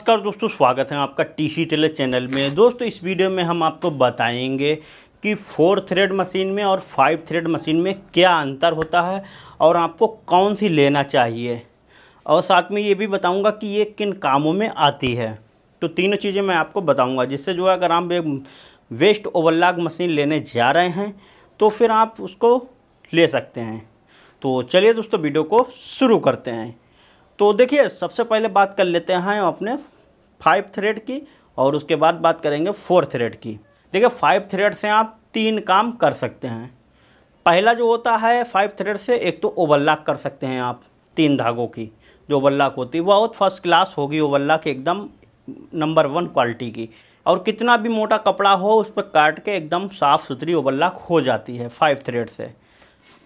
नमस्कार दोस्तों स्वागत है आपका टी सी टेलर चैनल में दोस्तों इस वीडियो में हम आपको बताएंगे कि फोर थ्रेड मशीन में और फाइव थ्रेड मशीन में क्या अंतर होता है और आपको कौन सी लेना चाहिए और साथ में ये भी बताऊंगा कि ये किन कामों में आती है तो तीनों चीज़ें मैं आपको बताऊंगा जिससे जो है अगर आप वेस्ट ओवरलाग मशीन लेने जा रहे हैं तो फिर आप उसको ले सकते हैं तो चलिए दोस्तों वीडियो को शुरू करते हैं तो देखिए सबसे पहले बात कर लेते हैं अपने फाइव थ्रेड की और उसके बाद बात करेंगे फोर थ्रेड की देखिए फाइव थ्रेड से आप तीन काम कर सकते हैं पहला जो होता है फाइव थ्रेड से एक तो ओवरलॉक कर सकते हैं आप तीन धागों की जो ओवरलॉक होती है बहुत फर्स्ट क्लास होगी ओवरलॉक एकदम नंबर वन क्वालिटी की और कितना भी मोटा कपड़ा हो उस पर काट के एकदम साफ़ सुथरी ओवरलॉक हो जाती है फाइव थ्रेड से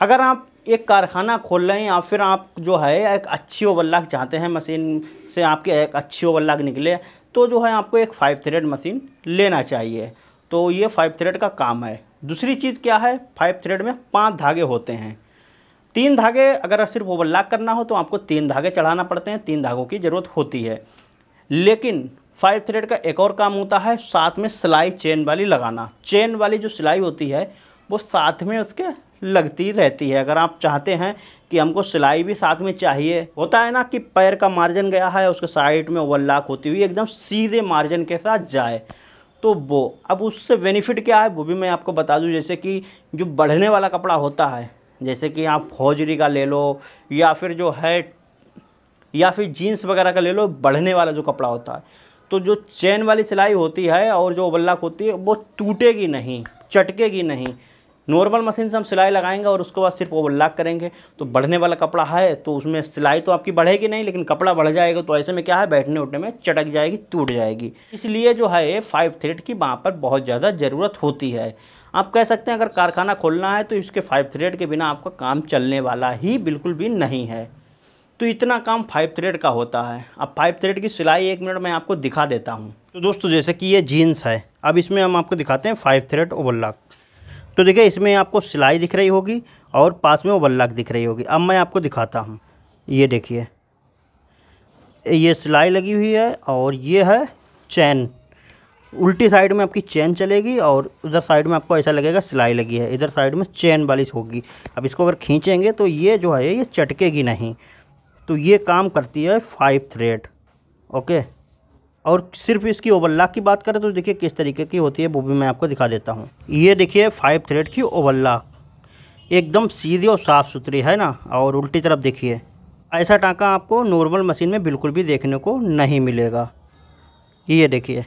अगर आप एक कारखाना खोल रहे हैं या फिर आप जो है एक अच्छी लाख चाहते हैं मशीन से आपके एक अच्छी लाख निकले तो जो है आपको एक फाइव थ्रेड मशीन लेना चाहिए तो ये फाइव थ्रेड का काम है दूसरी चीज़ क्या है फाइव थ्रेड में पाँच धागे होते हैं तीन धागे अगर सिर्फ लाख करना हो तो आपको तीन धागे चढ़ाना पड़ते हैं तीन धागों की ज़रूरत होती है लेकिन फाइव थ्रेड का एक और काम होता है साथ में सिलाई चेन वाली लगाना चेन वाली जो सिलाई होती है वो साथ में उसके लगती रहती है अगर आप चाहते हैं कि हमको सिलाई भी साथ में चाहिए होता है ना कि पैर का मार्जिन गया है उसके साइड में ओवरलॉक होती हुई एकदम सीधे मार्जिन के साथ जाए तो वो अब उससे बेनिफिट क्या है वो भी मैं आपको बता दूँ जैसे कि जो बढ़ने वाला कपड़ा होता है जैसे कि आप फौजरी का ले लो या फिर जो है या फिर जीन्स वगैरह का ले लो बढ़ने वाला जो कपड़ा होता है तो जो चैन वाली सिलाई होती है और जो ओवरलॉक होती है वो टूटेगी नहीं चटकेगी नहीं नॉर्मल मशीन से हम सिलाई लगाएंगे और उसके बाद सिर्फ ओवरलॉक करेंगे तो बढ़ने वाला कपड़ा है तो उसमें सिलाई तो आपकी बढ़ेगी नहीं लेकिन कपड़ा बढ़ जाएगा तो ऐसे में क्या है बैठने उठने में चटक जाएगी टूट जाएगी इसलिए जो है फाइव थ्रेड की वहाँ पर बहुत ज़्यादा ज़रूरत होती है आप कह सकते हैं अगर कारखाना खोलना है तो इसके फाइव थ्रेड के बिना आपका काम चलने वाला ही बिल्कुल भी नहीं है तो इतना काम फाइव थ्रेड का होता है अब फाइव थ्रेड की सिलाई एक मिनट मैं आपको दिखा देता हूँ तो दोस्तों जैसे कि ये जीन्स है अब इसमें हम आपको दिखाते हैं फाइव थ्रेड ओवरलॉक तो देखिए इसमें आपको सिलाई दिख रही होगी और पास में वो बल्लाक दिख रही होगी अब मैं आपको दिखाता हूँ ये देखिए ये सिलाई लगी हुई है और ये है चैन उल्टी साइड में आपकी चैन चलेगी और उधर साइड में आपको ऐसा लगेगा सिलाई लगी है इधर साइड में चैन वाली होगी अब इसको अगर खींचेंगे तो ये जो है ये चटकेगी नहीं तो ये काम करती है फाइव थ्रेड ओके और सिर्फ इसकी ओवरलॉक की बात करें तो देखिए किस तरीके की होती है वो भी मैं आपको दिखा देता हूँ ये देखिए फाइव थ्रेड की ओवरलॉक एकदम सीधी और साफ़ सुथरी है ना और उल्टी तरफ देखिए ऐसा टाँका आपको नॉर्मल मशीन में बिल्कुल भी देखने को नहीं मिलेगा ये देखिए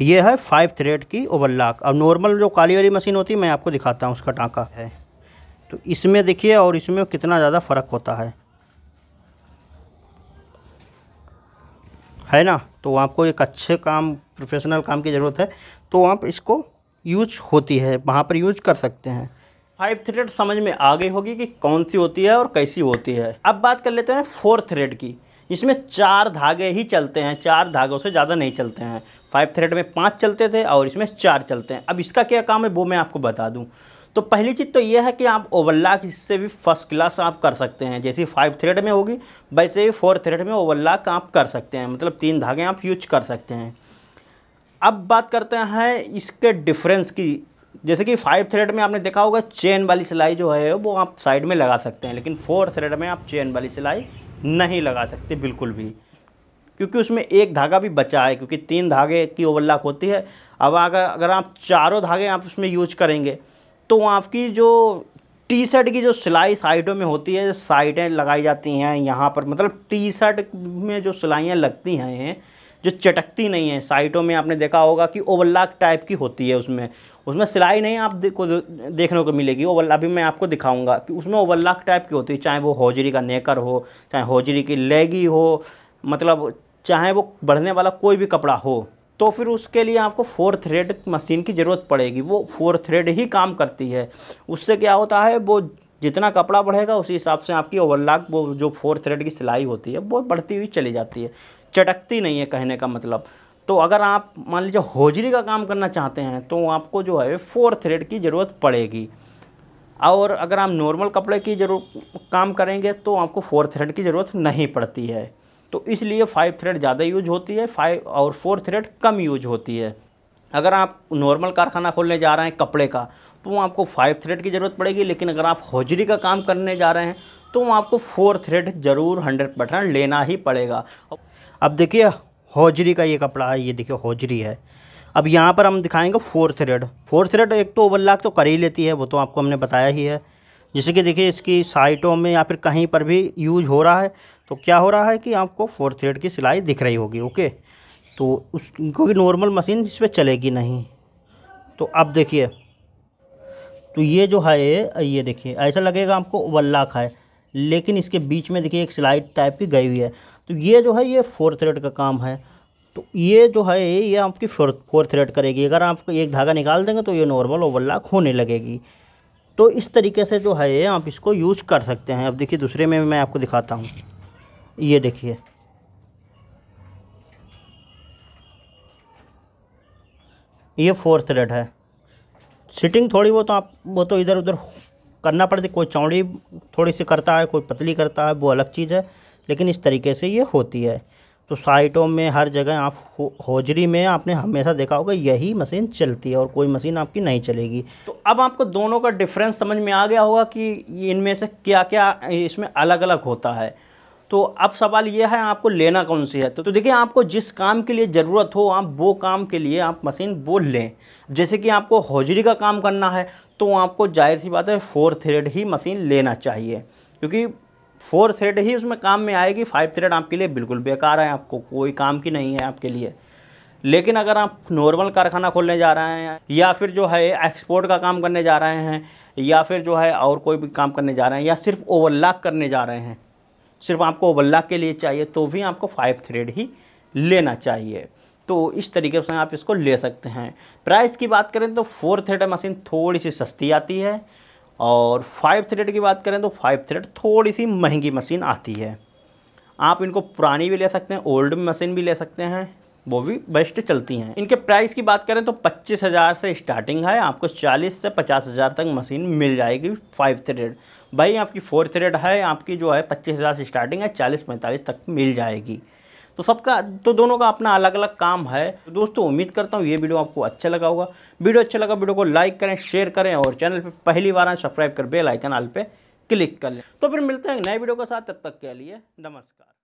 ये है फाइव थ्रेड की ओवरलॉक अब नॉर्मल जो काली वाली मशीन होती है मैं आपको दिखाता हूँ उसका टाँका है तो इसमें देखिए और इसमें कितना ज़्यादा फ़र्क होता है है ना तो आपको एक अच्छे काम प्रोफेशनल काम की ज़रूरत है तो आप इसको यूज होती है वहाँ पर यूज कर सकते हैं फाइव थ्रेड समझ में आ गई होगी कि कौन सी होती है और कैसी होती है अब बात कर लेते हैं फोर थ्रेड की इसमें चार धागे ही चलते हैं चार धागों से ज़्यादा नहीं चलते हैं फाइव थ्रेड में पाँच चलते थे और इसमें चार चलते हैं अब इसका क्या काम है वो मैं आपको बता दूँ तो पहली चीज़ तो ये है कि आप ओवरलॉक इससे भी फर्स्ट क्लास आप कर सकते हैं जैसे फाइव थ्रेड में होगी वैसे ही फोर थ्रेड में ओवरलॉक आप कर सकते हैं मतलब तीन धागे आप यूज कर सकते हैं अब बात करते हैं इसके डिफरेंस की जैसे कि फाइव थ्रेड में आपने देखा होगा चेन वाली सिलाई जो है वो आप साइड में लगा सकते हैं लेकिन फोर थ्रेड में आप चेन वाली सिलाई नहीं लगा सकते बिल्कुल भी क्योंकि उसमें एक धागा भी बचा है क्योंकि तीन धागे की ओवरलॉक होती है अब अगर अगर आप चारों धागे आप उसमें यूज करेंगे तो आपकी जो टी शर्ट की जो सिलाई साइडों में होती है साइडें लगाई जाती हैं यहाँ पर मतलब टी शर्ट में जो सिलाइयाँ लगती हैं जो चटकती नहीं है साइटों में आपने देखा होगा कि ओवरलाक टाइप की होती है उसमें उसमें सिलाई नहीं आप को देखने को मिलेगी ओवरला अभी मैं आपको दिखाऊंगा कि उसमें ओवरलाक टाइप की होती है चाहे वो हौजरी का नेकर हो चाहे हौजरी की लेगी हो मतलब चाहे वो बढ़ने वाला कोई भी कपड़ा हो तो फिर उसके लिए आपको फोर थ्रेड मशीन की ज़रूरत पड़ेगी वो फोर थ्रेड ही काम करती है उससे क्या होता है वो जितना कपड़ा बढ़ेगा उसी हिसाब से आपकी ओवरलॉक वो जो फोर थ्रेड की सिलाई होती है वो बढ़ती हुई चली जाती है चटकती नहीं है कहने का मतलब तो अगर आप मान लीजिए होजरी का काम करना चाहते हैं तो आपको जो है फोर थ्रेड की ज़रूरत पड़ेगी और अगर आप नॉर्मल कपड़े की जरूर काम करेंगे तो आपको फोर थ्रेड की ज़रूरत नहीं पड़ती है तो इसलिए फाइव थ्रेड ज़्यादा यूज होती है फाइव और फोर थ्रेड कम यूज होती है अगर आप नॉर्मल कारखाना खोलने जा रहे हैं कपड़े का तो वहाँ आपको फाइव थ्रेड की ज़रूरत पड़ेगी लेकिन अगर आप हौजरी का काम करने जा रहे हैं तो वहाँ आपको फोर थ्रेड ज़रूर हंड्रेड परसेंट लेना ही पड़ेगा अब देखिए हौजरी का ये कपड़ा है ये देखिए हौजरी है अब यहाँ पर हम दिखाएंगे फोर थ्रेड फोर थ्रेड एक तो ओवरलॉक तो कर ही लेती है वो तो आपको हमने बताया ही है जैसे कि देखिए इसकी साइटों में या फिर कहीं पर भी यूज हो रहा है तो क्या हो रहा है कि आपको फोर थ्रेड की सिलाई दिख रही होगी ओके तो उस क्योंकि नॉर्मल मशीन जिस पर चलेगी नहीं तो अब देखिए तो ये जो है ये देखिए ऐसा लगेगा आपको वल्लाख है लेकिन इसके बीच में देखिए एक सिलाई टाइप की गई हुई है तो ये जो है ये फोर थ्रेड का काम है तो ये जो है ये आपकी फोर फोर थ्रेड करेगी अगर आप एक धागा निकाल देंगे तो ये नॉर्मल ओवरलॉक होने लगेगी तो इस तरीके से जो है आप इसको यूज कर सकते हैं अब देखिए दूसरे में मैं आपको दिखाता हूँ ये देखिए ये फोर थ्रेड है सिटिंग थोड़ी वो तो आप वो तो इधर उधर करना है कोई चौड़ी थोड़ी सी करता है कोई पतली करता है वो अलग चीज़ है लेकिन इस तरीके से ये होती है तो साइटों में हर जगह आप होजरी में आपने हमेशा देखा होगा यही मशीन चलती है और कोई मशीन आपकी नहीं चलेगी तो अब आपको दोनों का डिफरेंस समझ में आ गया होगा कि इनमें से क्या क्या इसमें अलग अलग होता है तो अब सवाल यह है आपको लेना कौन सी है तो, तो देखिए आपको जिस काम के लिए ज़रूरत हो आप वो काम के लिए आप मशीन बोल लें जैसे कि आपको हौजरी का काम करना है तो आपको जाहिर सी बात है फोर थ्रेड ही मशीन लेना चाहिए क्योंकि फोर थ्रेड ही उसमें काम में आएगी फाइव थ्रेड आपके लिए बिल्कुल बेकार है आपको कोई काम की नहीं है आपके लिए लेकिन अगर आप नॉर्मल कारखाना खोलने जा रहे हैं या फिर जो है एक्सपोर्ट का काम करने जा रहे हैं या फिर जो है और कोई भी काम करने जा रहे हैं या सिर्फ ओवरलॉक करने जा रहे हैं सिर्फ आपको ओवरलॉक के लिए चाहिए तो भी आपको फाइव थ्रेड ही लेना चाहिए तो इस तरीके से आप इसको ले सकते हैं प्राइस की बात करें तो फोर थ्रेड मशीन थोड़ी सी सस्ती आती है और फाइव थ्रेड की बात करें तो फाइव थ्रेड थोड़ी सी महंगी मशीन आती है आप इनको पुरानी भी ले सकते हैं ओल्ड मशीन भी ले सकते हैं वो भी बेस्ट चलती हैं इनके प्राइस की बात करें तो पच्चीस हज़ार से स्टार्टिंग है आपको चालीस से पचास हज़ार तक मशीन मिल जाएगी फाइव थ्रेड भाई आपकी फोर थ्रेड है आपकी जो है पच्चीस हज़ार से स्टार्टिंग है चालीस पैंतालीस तक मिल जाएगी तो सबका तो दोनों का अपना अलग अलग काम है तो दोस्तों उम्मीद करता हूँ ये वीडियो आपको अच्छा लगा होगा वीडियो अच्छा लगा वीडियो को लाइक करें शेयर करें और चैनल पर पहली बार सब्सक्राइब कर बेलाइकन आल पर क्लिक कर लें तो फिर मिलते हैं नए वीडियो के साथ तब तक के लिए नमस्कार